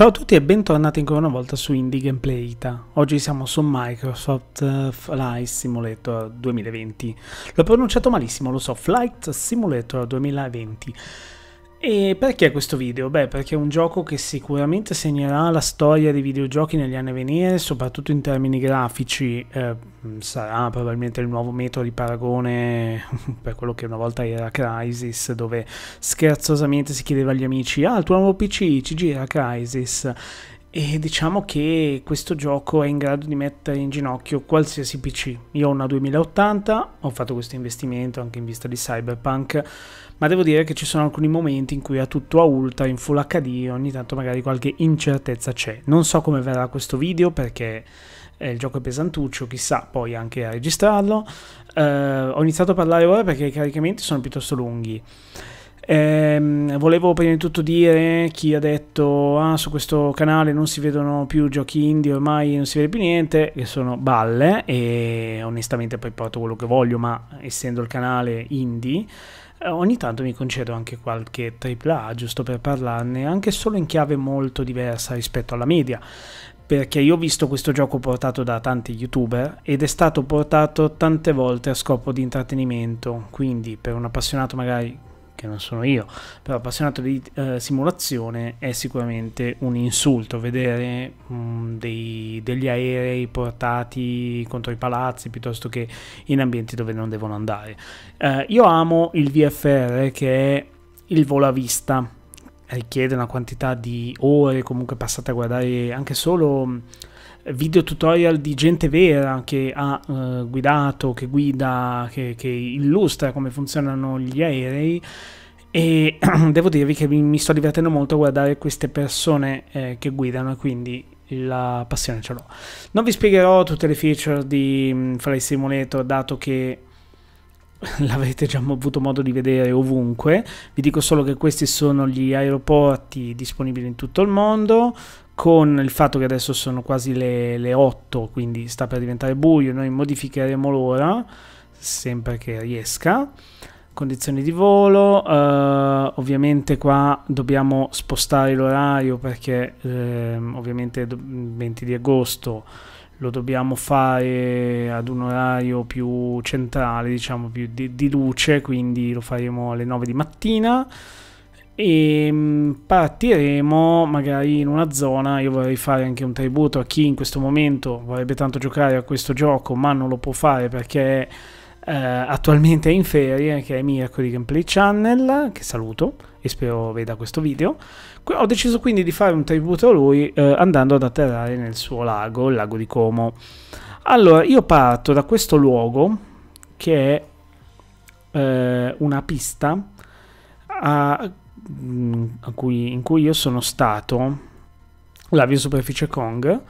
Ciao a tutti e bentornati ancora una volta su Indie Gameplay Ita. Oggi siamo su Microsoft Flight Simulator 2020. L'ho pronunciato malissimo, lo so, Flight Simulator 2020. E perché questo video? Beh, perché è un gioco che sicuramente segnerà la storia dei videogiochi negli anni a venire, soprattutto in termini grafici, eh, sarà probabilmente il nuovo metodo di paragone per quello che una volta era Crisis, dove scherzosamente si chiedeva agli amici, ah, il tuo nuovo PC ci gira Crisis, e diciamo che questo gioco è in grado di mettere in ginocchio qualsiasi PC. Io ho una 2080, ho fatto questo investimento anche in vista di Cyberpunk, ma devo dire che ci sono alcuni momenti in cui è tutto a ultra, in full HD, ogni tanto magari qualche incertezza c'è. Non so come verrà questo video perché il gioco è pesantuccio, chissà poi anche a registrarlo. Eh, ho iniziato a parlare ora perché i caricamenti sono piuttosto lunghi. Ehm, volevo prima di tutto dire chi ha detto ah, su questo canale non si vedono più giochi indie, ormai non si vede più niente, che sono balle e onestamente poi porto quello che voglio, ma essendo il canale indie eh, ogni tanto mi concedo anche qualche AAA giusto per parlarne, anche solo in chiave molto diversa rispetto alla media. Perché io ho visto questo gioco portato da tanti youtuber ed è stato portato tante volte a scopo di intrattenimento. Quindi, per un appassionato magari che non sono io, però appassionato di eh, simulazione è sicuramente un insulto vedere mh, mm, dei, degli aerei portati contro i palazzi piuttosto che in ambienti dove non devono andare. Eh, io amo il VFR che è il volo a vista, richiede una quantità di ore comunque passate a guardare anche solo mm, video tutorial di gente vera che ha eh, guidato, che guida, che, che, illustra come funzionano gli aerei e devo dirvi che mi, mi, sto divertendo molto a guardare queste persone eh, che guidano quindi la passione ce l'ho. Non vi spiegherò tutte le feature di mm, Flight Simulator dato che l'avrete già avuto modo di vedere ovunque. Vi dico solo che questi sono gli aeroporti disponibili in tutto il mondo con il fatto che adesso sono quasi le, le 8, quindi sta per diventare buio, noi modificheremo l'ora, sempre che riesca condizioni di volo, uh, ovviamente qua dobbiamo spostare l'orario perché ehm, ovviamente il 20 di agosto lo dobbiamo fare ad un orario più centrale, diciamo più di, di luce, quindi lo faremo alle 9 di mattina e mm, partiremo magari in una zona, io vorrei fare anche un tributo a chi in questo momento vorrebbe tanto giocare a questo gioco ma non lo può fare perché eh, attualmente è in ferie, che è Mirko di Gameplay Channel, che saluto e spero veda questo video. Ho deciso quindi di fare un tributo a lui eh, andando ad atterrare nel suo lago, il lago di Como. Allora, io parto da questo luogo che è eh, una pista a Mm, cui, in cui io sono stato, la Viosuperficie Kong,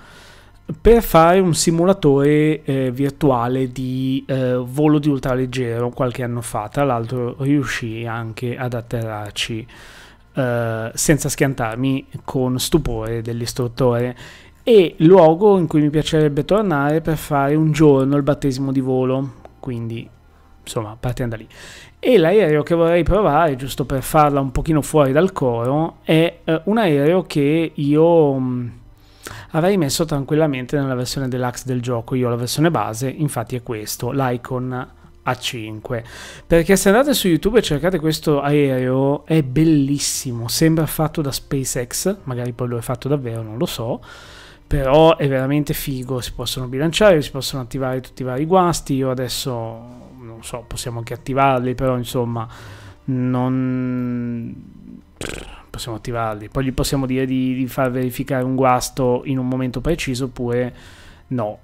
per fare un simulatore eh, virtuale di eh, volo di ultraleggero qualche anno fa. Tra l'altro riuscii anche ad atterrarci eh, senza schiantarmi con stupore dell'istruttore. E luogo in cui mi piacerebbe tornare per fare un giorno il battesimo di volo. Quindi, insomma, partendo da lì. E l'aereo che vorrei provare, giusto per farla un pochino fuori dal coro, è eh, un aereo che io mh, mm, avrei messo tranquillamente nella versione deluxe del gioco. Io ho la versione base, infatti è questo, l'Icon A5. Perché se andate su YouTube e cercate questo aereo, è bellissimo, sembra fatto da SpaceX, magari poi lo è fatto davvero, non lo so però è veramente figo, si possono bilanciare, si possono attivare tutti i vari guasti, io adesso non so, possiamo anche attivarli, però insomma, non possiamo attivarli. Poi gli possiamo dire di, di far verificare un guasto in un momento preciso oppure no.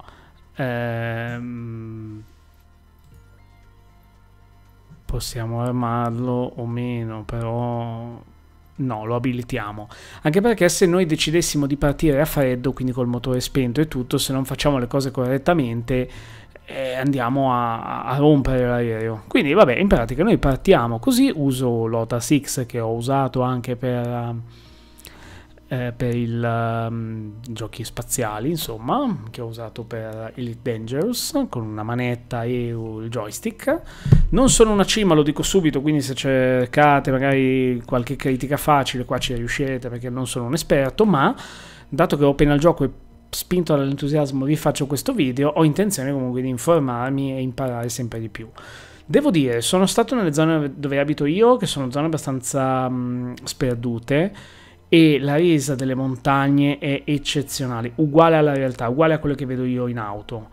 Ehm, possiamo armarlo o meno, però no, lo abilitiamo. Anche perché se noi decidessimo di partire a freddo, quindi col motore spento e tutto, se non facciamo le cose correttamente, e andiamo a, a rompere l'aereo. Quindi vabbè, in pratica noi partiamo così, uso l'OTA 6 che ho usato anche per, eh, eh per il um, giochi spaziali, insomma, che ho usato per Elite Dangerous con una manetta e il joystick. Non sono una cima, lo dico subito, quindi se cercate magari qualche critica facile qua ci riuscirete perché non sono un esperto, ma dato che ho appena il gioco e spinto dall'entusiasmo vi faccio questo video, ho intenzione comunque di informarmi e imparare sempre di più. Devo dire, sono stato nelle zone dove abito io, che sono zone abbastanza mh, mm, sperdute, e la resa delle montagne è eccezionale, uguale alla realtà, uguale a quello che vedo io in auto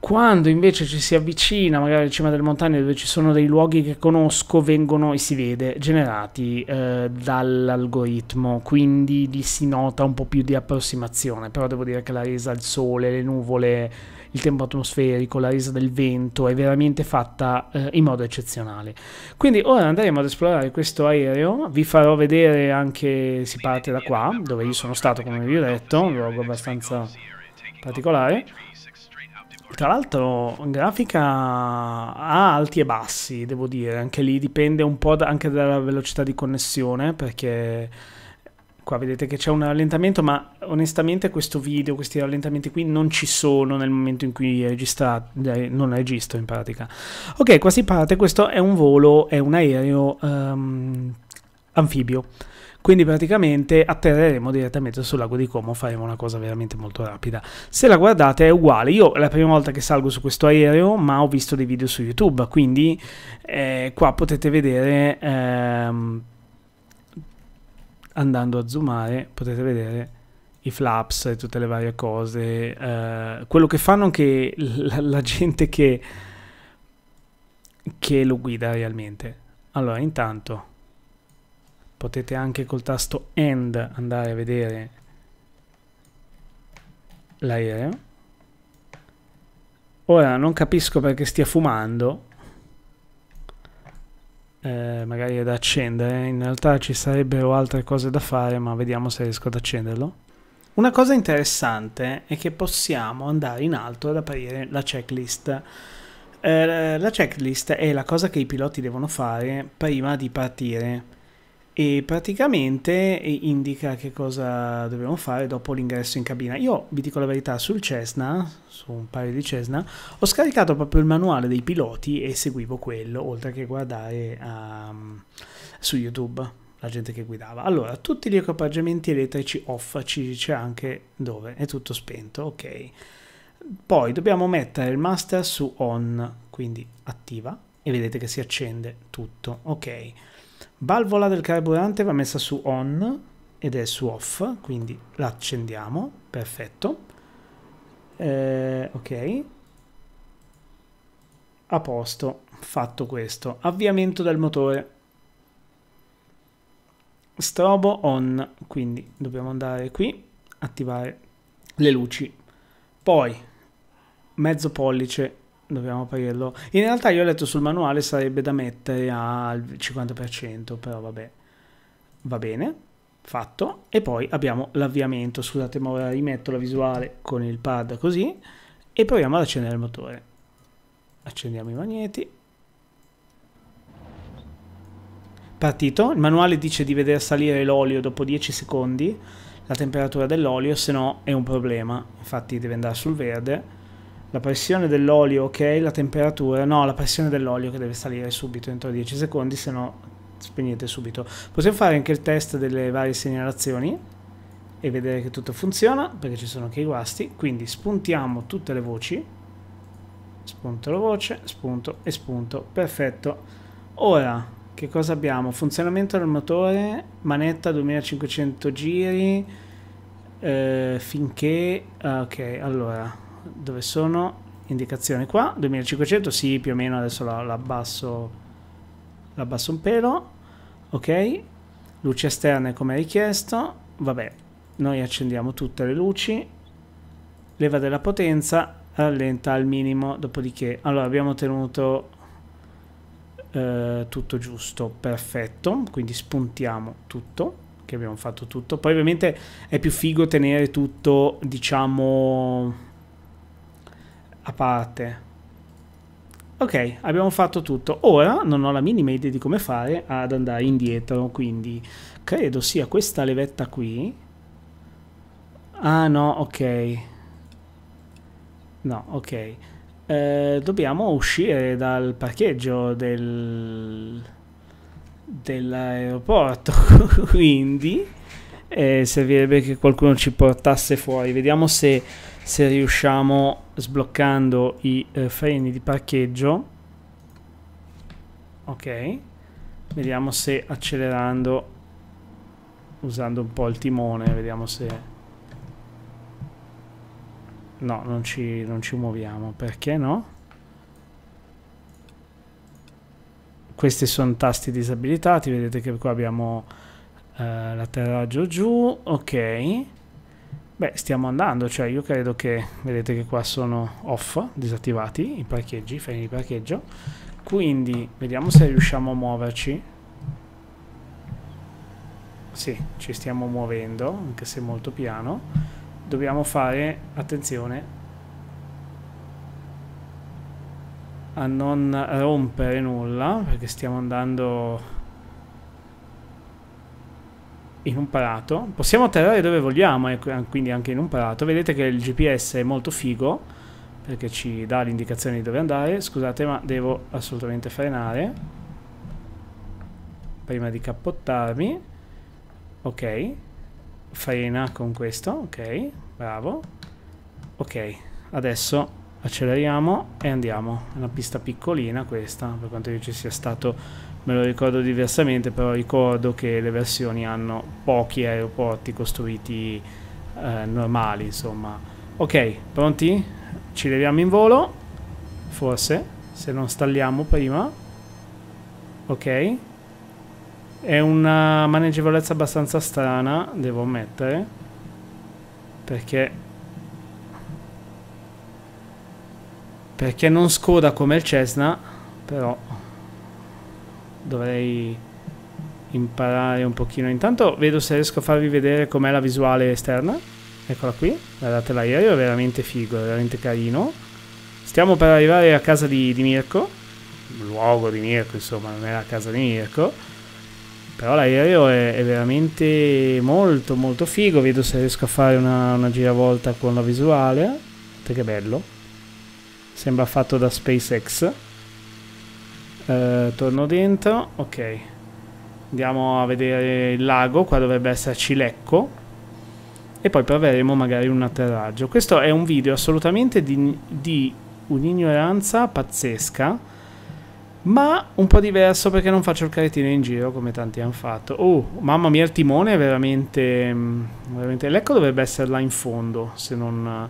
quando invece ci si avvicina magari al cima delle montagne dove ci sono dei luoghi che conosco, vengono e si vede generati eh, dall'algoritmo, quindi lì si nota un po' più di approssimazione, però devo dire che la resa del sole, le nuvole, il tempo atmosferico, la resa del vento è veramente fatta eh, in modo eccezionale. Quindi ora andremo ad esplorare questo aereo, vi farò vedere anche, si parte da qua, dove io sono stato come vi ho detto, un luogo abbastanza particolare tra l'altro, grafica ha alti e bassi, devo dire, anche lì dipende un po' da, anche dalla velocità di connessione, perché qua vedete che c'è un rallentamento, ma onestamente questo video, questi rallentamenti qui non ci sono nel momento in cui registra, eh, non registro in pratica. Ok, qua si parte, questo è un volo, è un aereo um, anfibio. Quindi praticamente atterreremo direttamente sul lago di Como, faremo una cosa veramente molto rapida. Se la guardate è uguale, io è la prima volta che salgo su questo aereo, ma ho visto dei video su YouTube, quindi eh, qua potete vedere... Ehm, andando a zoomare potete vedere i flaps e tutte le varie cose. Eh, quello che fanno anche la, la gente che, che lo guida realmente. Allora, intanto potete anche col tasto end andare a vedere l'aereo ora non capisco perché stia fumando eh, magari è da accendere in realtà ci sarebbero altre cose da fare ma vediamo se riesco ad accenderlo una cosa interessante è che possiamo andare in alto ad aprire la checklist eh, la checklist è la cosa che i piloti devono fare prima di partire e praticamente eh, indica che cosa dobbiamo fare dopo l'ingresso in cabina. Io vi dico la verità, sul Cessna, su un paio di Cessna, ho scaricato proprio il manuale dei piloti e seguivo quello, oltre che guardare um, su YouTube la gente che guidava. Allora, tutti gli equipaggiamenti elettrici off, ci dice anche dove, è tutto spento, ok. Poi dobbiamo mettere il master su on, quindi attiva, e vedete che si accende tutto, ok valvola del carburante va messa su on ed è su off, quindi l'accendiamo perfetto. Eh, ok. A posto, fatto questo. Avviamento del motore. Strobo on, quindi dobbiamo andare qui, attivare le luci. Poi, mezzo pollice Dobbiamo aprirlo. In realtà io ho letto sul manuale sarebbe da mettere al 50%, però vabbè. Va bene, fatto. E poi abbiamo l'avviamento. Scusate, ma ora rimetto la visuale con il pad così. E proviamo ad accendere il motore. Accendiamo i magneti. Partito. Il manuale dice di vedere salire l'olio dopo 10 secondi, la temperatura dell'olio, se no è un problema. Infatti deve andare sul verde la pressione dell'olio ok, la temperatura, no, la pressione dell'olio che deve salire subito entro 10 secondi, se no spegnete subito. Possiamo fare anche il test delle varie segnalazioni e vedere che tutto funziona, perché ci sono anche i guasti, quindi spuntiamo tutte le voci, spunto la voce, spunto e spunto, perfetto. Ora, che cosa abbiamo? Funzionamento del motore, manetta 2500 giri, eh, finché... Ah, ok, allora dove sono indicazioni qua 2500 sì più o meno adesso l'abbasso la abbasso un pelo ok luci esterne come richiesto vabbè noi accendiamo tutte le luci leva della potenza rallenta al minimo dopodiché allora abbiamo tenuto eh, tutto giusto perfetto quindi spuntiamo tutto che abbiamo fatto tutto poi ovviamente è più figo tenere tutto diciamo a parte. Ok, abbiamo fatto tutto. Ora non ho la minima idea di come fare ad andare indietro, quindi credo sia questa levetta qui. Ah no, ok. No, ok. Eh, dobbiamo uscire dal parcheggio del... dell'aeroporto, quindi eh, servirebbe che qualcuno ci portasse fuori. Vediamo se, se riusciamo sbloccando i eh, freni di parcheggio ok vediamo se accelerando usando un po' il timone vediamo se no non ci, non ci muoviamo perché no questi sono tasti disabilitati vedete che qua abbiamo eh, l'atterraggio giù ok Beh, stiamo andando, cioè io credo che, vedete che qua sono off, disattivati i parcheggi, i freni di parcheggio, quindi vediamo se riusciamo a muoverci. Sì, ci stiamo muovendo, anche se molto piano. Dobbiamo fare attenzione a non rompere nulla, perché stiamo andando in un prato. Possiamo atterrare dove vogliamo, e eh, quindi anche in un prato. Vedete che il GPS è molto figo, perché ci dà l'indicazione di dove andare. Scusate, ma devo assolutamente frenare. Prima di cappottarmi. Ok. Frena con questo, ok. Bravo. Ok, adesso acceleriamo e andiamo. È una pista piccolina questa, per quanto io ci sia stato me lo ricordo diversamente, però ricordo che le versioni hanno pochi aeroporti costruiti eh, normali, insomma. Ok, pronti? Ci leviamo in volo, forse, se non stalliamo prima. Ok. È una maneggevolezza abbastanza strana, devo ammettere, perché... Perché non scoda come il Cessna, però dovrei imparare un pochino. Intanto vedo se riesco a farvi vedere com'è la visuale esterna. Eccola qui, guardate l'aereo, è veramente figo, è veramente carino. Stiamo per arrivare a casa di, di Mirko, luogo di Mirko, insomma, non è la casa di Mirko. Però l'aereo è, è, veramente molto molto figo, vedo se riesco a fare una, una giravolta con la visuale. Guardate che bello. Sembra fatto da SpaceX. Eh, torno dentro, ok. Andiamo a vedere il lago, qua dovrebbe esserci l'ecco. E poi proveremo magari un atterraggio. Questo è un video assolutamente di, di un'ignoranza pazzesca ma un po' diverso perché non faccio il caretino in giro come tanti hanno fatto. Oh, mamma mia, il timone è veramente... veramente... L'ecco dovrebbe essere là in fondo, se non,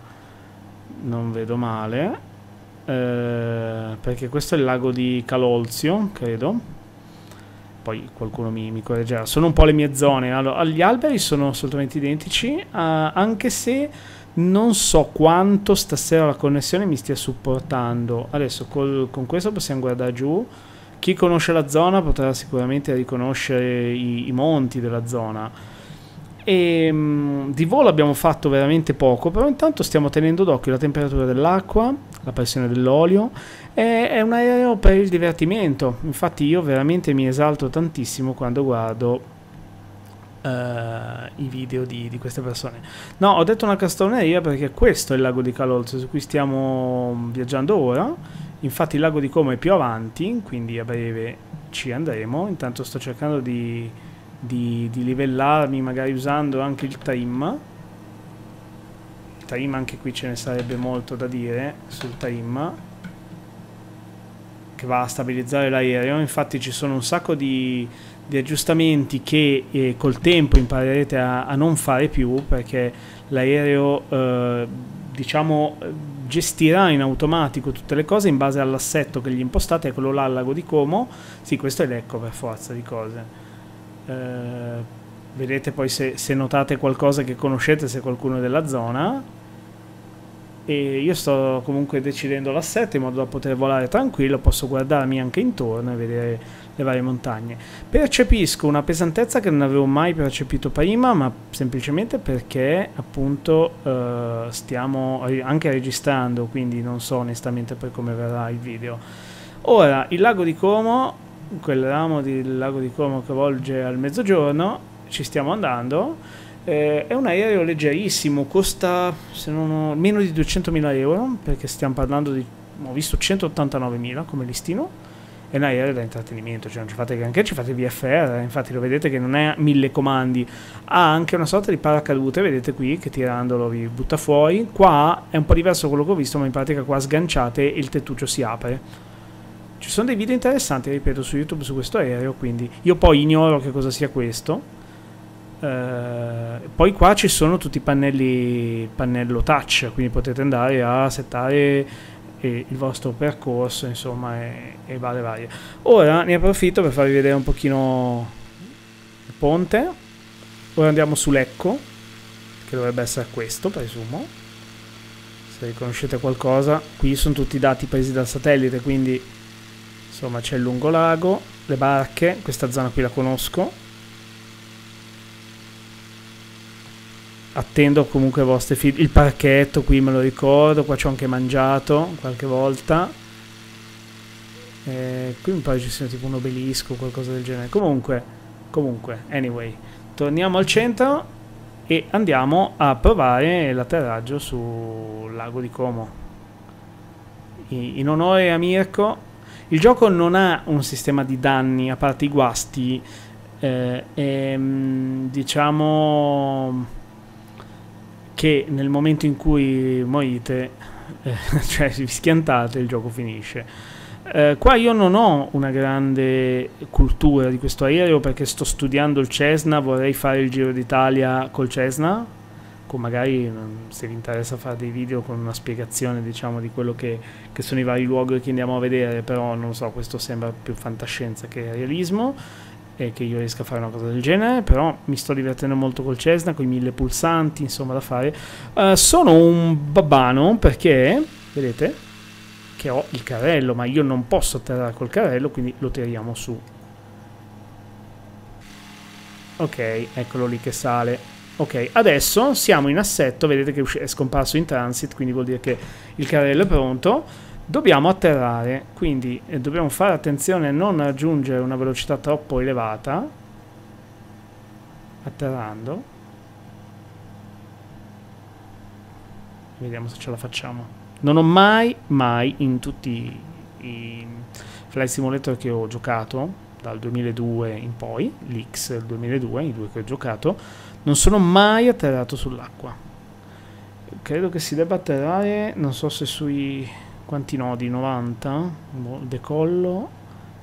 non vedo male. Eh, perché questo è il lago di Calolzio, credo. Poi qualcuno mi, mi correggerà. Sono un po' le mie zone. Allora, gli alberi sono assolutamente identici, eh, anche se non so quanto stasera la connessione mi stia supportando. Adesso col, con questo possiamo guardare giù. Chi conosce la zona potrà sicuramente riconoscere i, i monti della zona e, mh, mm, di volo abbiamo fatto veramente poco, però intanto stiamo tenendo d'occhio la temperatura dell'acqua, la pressione dell'olio. È, è un aereo per il divertimento. Infatti, io veramente mi esalto tantissimo quando guardo Uh, i video di, di, queste persone. No, ho detto una castroneria perché questo è il lago di Calolzo su cui stiamo viaggiando ora. Infatti il lago di Como è più avanti, quindi a breve ci andremo. Intanto sto cercando di di, di livellarmi magari usando anche il Taim Taim anche qui ce ne sarebbe molto da dire sul Taim che va a stabilizzare l'aereo infatti ci sono un sacco di, di aggiustamenti che eh, col tempo imparerete a, a, non fare più perché l'aereo eh, diciamo gestirà in automatico tutte le cose in base all'assetto che gli impostate è quello là al lago di Como sì questo è l'ecco per forza di cose eh, vedete poi se, se, notate qualcosa che conoscete, se qualcuno è della zona. E io sto comunque decidendo l'assetto in modo da poter volare tranquillo, posso guardarmi anche intorno e vedere le varie montagne. Percepisco una pesantezza che non avevo mai percepito prima, ma semplicemente perché appunto eh, stiamo anche registrando, quindi non so onestamente per come verrà il video. Ora, il lago di Como quel ramo del lago di Como che volge al mezzogiorno, ci stiamo andando, eh, è un aereo leggerissimo, costa ho, meno di 200.000 euro, perché stiamo parlando di, ho visto 189.000 come listino, è un aereo da intrattenimento, cioè non ci fate granché, ci fate VFR, infatti lo vedete che non è mille comandi, ha anche una sorta di paracadute, vedete qui che tirandolo vi butta fuori, qua è un po' diverso quello che ho visto, ma in pratica qua sganciate e il tettuccio si apre ci sono dei video interessanti, ripeto, su YouTube su questo aereo, quindi io poi ignoro che cosa sia questo. Uh, poi qua ci sono tutti i pannelli pannello touch quindi potete andare a settare eh, il vostro percorso insomma e, varie varie ora ne approfitto per farvi vedere un pochino il ponte ora andiamo su Lecco che dovrebbe essere questo presumo se riconoscete qualcosa qui sono tutti i dati presi dal satellite quindi Insomma c'è il lungolago, le barche, questa zona qui la conosco. Attendo comunque i vostri feed. Il parchetto qui me lo ricordo, qua ci ho anche mangiato qualche volta. E eh, qui mi pare ci sia tipo un obelisco o qualcosa del genere. Comunque, comunque, anyway. Torniamo al centro e andiamo a provare l'atterraggio sul lago di Como. In onore a Mirko il gioco non ha un sistema di danni, a parte i guasti, eh, e, ehm, diciamo che nel momento in cui morite, eh, cioè vi schiantate, il gioco finisce. Eh, qua io non ho una grande cultura di questo aereo perché sto studiando il Cessna, vorrei fare il Giro d'Italia col Cessna, con magari mm, se vi interessa fare dei video con una spiegazione diciamo di quello che, che sono i vari luoghi che andiamo a vedere però non so questo sembra più fantascienza che realismo e che io riesca a fare una cosa del genere però mi sto divertendo molto col Cessna con i mille pulsanti insomma da fare uh, sono un babbano perché vedete che ho il carrello ma io non posso atterrare col carrello quindi lo tiriamo su ok eccolo lì che sale Ok, adesso siamo in assetto, vedete che è scomparso in transit, quindi vuol dire che il carrello è pronto. Dobbiamo atterrare, quindi eh, dobbiamo fare attenzione a non raggiungere una velocità troppo elevata. Atterrando. Vediamo se ce la facciamo. Non ho mai, mai in tutti i Fly Simulator che ho giocato, dal 2002 in poi, l'X del 2002, i due che ho giocato, non sono mai atterrato sull'acqua. Credo che si debba atterrare, non so se sui quanti nodi, 90, boh, decollo,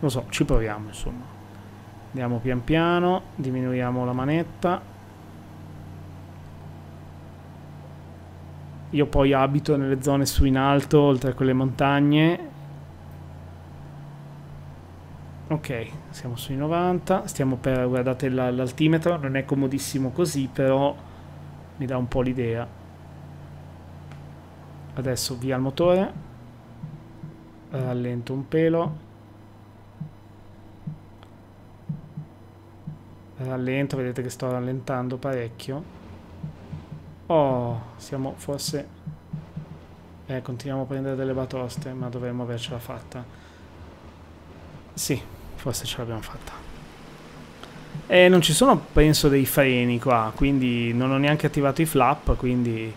lo so, ci proviamo insomma. Andiamo pian piano, diminuiamo la manetta. Io poi abito nelle zone su in alto, oltre a quelle montagne, Ok, siamo sui 90, stiamo per, guardate l'altimetro, non è comodissimo così, però mi dà un po' l'idea. Adesso via il motore, rallento un pelo, rallento, vedete che sto rallentando parecchio. Oh, siamo forse... Eh, continuiamo a prendere delle batoste, ma dovremmo avercela fatta. Sì, forse ce l'abbiamo fatta. E non ci sono, penso, dei freni qua, quindi non ho neanche attivato i flap, quindi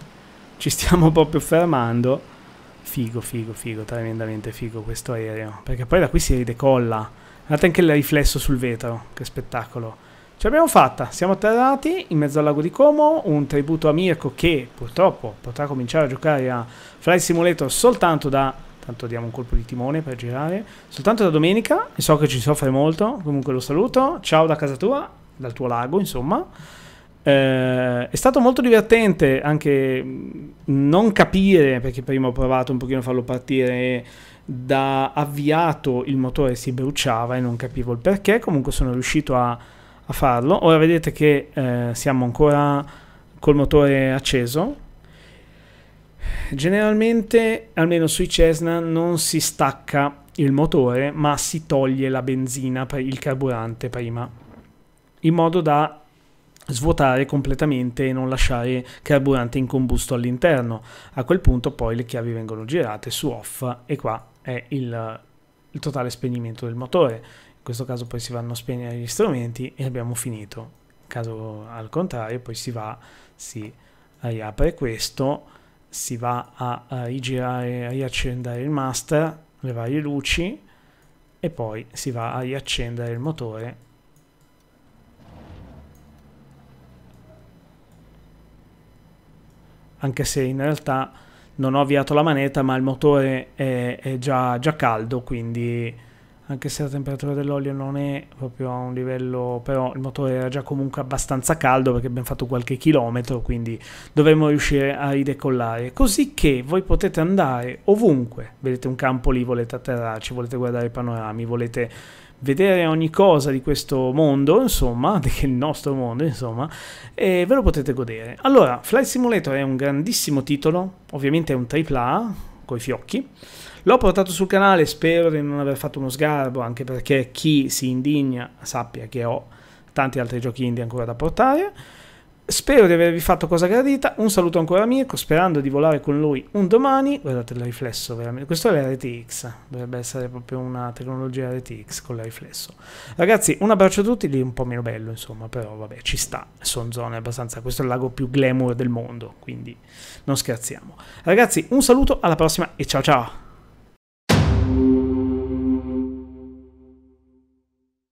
ci stiamo proprio fermando. Figo, figo, figo, tremendamente figo questo aereo, perché poi da qui si ridecolla. Guardate anche il riflesso sul vetro, che spettacolo. Ce l'abbiamo fatta, siamo atterrati in mezzo al lago di Como, un tributo a Mirko che purtroppo potrà cominciare a giocare a Fly Simulator soltanto da Tanto diamo un colpo di timone per girare. Soltanto da domenica, e so che ci soffre molto, comunque lo saluto. Ciao da casa tua, dal tuo lago, insomma. Eh, è stato molto divertente anche mm, non capire, perché prima ho provato un pochino a farlo partire da avviato il motore si bruciava e non capivo il perché, comunque sono riuscito a, a farlo. Ora vedete che eh, siamo ancora col motore acceso, Generalmente, almeno sui Cessna, non si stacca il motore, ma si toglie la benzina, il carburante prima, in modo da svuotare completamente e non lasciare carburante in combusto all'interno. A quel punto poi le chiavi vengono girate su off e qua è il, il totale spegnimento del motore. In questo caso poi si vanno a spegnere gli strumenti e abbiamo finito. In caso al contrario poi si va, si riapre questo si va a, a rigirare, a riaccendere il master, le varie luci e poi si va a riaccendere il motore anche se in realtà non ho avviato la manetta ma il motore è, è già, già caldo quindi anche se la temperatura dell'olio non è proprio a un livello, però il motore era già comunque abbastanza caldo perché abbiamo fatto qualche chilometro, quindi dovremmo riuscire a ridecollare. Così che voi potete andare ovunque, vedete un campo lì, volete atterrarci, volete guardare i panorami, volete vedere ogni cosa di questo mondo, insomma, del nostro mondo, insomma, e ve lo potete godere. Allora, Flight Simulator è un grandissimo titolo, ovviamente è un AAA, coi fiocchi. L'ho portato sul canale, spero di non aver fatto uno sgarbo, anche perché chi si indigna sappia che ho tanti altri giochi indie ancora da portare. Spero di avervi fatto cosa gradita. Un saluto ancora a Mirko, sperando di volare con lui un domani. Guardate il riflesso, veramente. Questo è l'RTX. Dovrebbe essere proprio una tecnologia RTX con il riflesso. Ragazzi, un abbraccio a tutti. Lì un po' meno bello, insomma, però vabbè, ci sta. Sono zone abbastanza. Questo è il lago più glamour del mondo, quindi non scherziamo. Ragazzi, un saluto, alla prossima e ciao ciao.